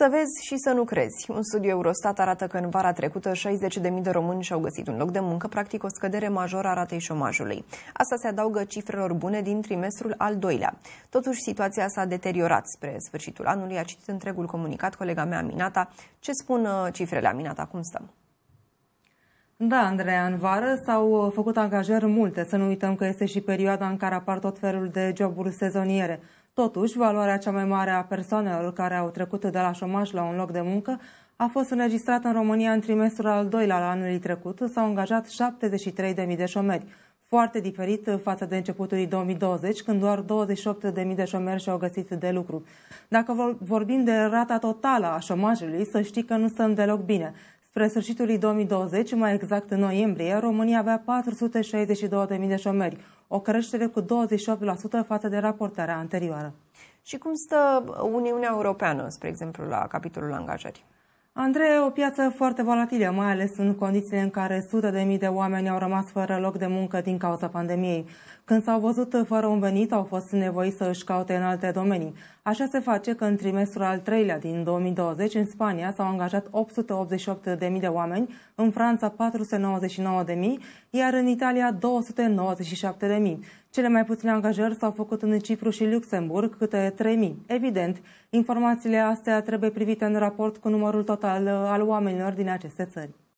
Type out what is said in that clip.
Să vezi și să nu crezi. Un studiu Eurostat arată că în vara trecută 60.000 de români și-au găsit un loc de muncă, practic o scădere majoră a ratei șomajului. Asta se adaugă cifrelor bune din trimestrul al doilea. Totuși, situația s-a deteriorat spre sfârșitul anului. A citit întregul comunicat colega mea Aminata. Ce spun uh, cifrele Aminata? Cum stăm? Da, Andreea, în vară s-au uh, făcut angajări multe. Să nu uităm că este și perioada în care apar tot felul de joburi sezoniere. Totuși, valoarea cea mai mare a persoanelor care au trecut de la șomaș la un loc de muncă a fost înregistrată în România în trimestrul al doilea al anului trecut. S-au angajat 73.000 de șomeri, foarte diferit față de începutul 2020, când doar 28.000 de șomeri și-au găsit de lucru. Dacă vorbim de rata totală a șomajului, să știi că nu stăm deloc bine. Spre sfârșitul lui 2020, mai exact în noiembrie, România avea 462.000 de șomeri, o creștere cu 28% față de raportarea anterioară. Și cum stă Uniunea Europeană, spre exemplu, la capitolul angajării? Andrei, o piață foarte volatilă, mai ales în condițiile în care sute de mii de oameni au rămas fără loc de muncă din cauza pandemiei. Când s-au văzut fără un venit, au fost nevoiți să își caute în alte domenii. Așa se face că în trimestrul al treilea din 2020 în Spania s-au angajat 888.000 de oameni, în Franța 499.000, iar în Italia 297.000. Cele mai puține angajări s-au făcut în Cipru și Luxemburg, câte 3.000. Evident, informațiile astea trebuie privite în raport cu numărul total uh, al oamenilor din aceste țări.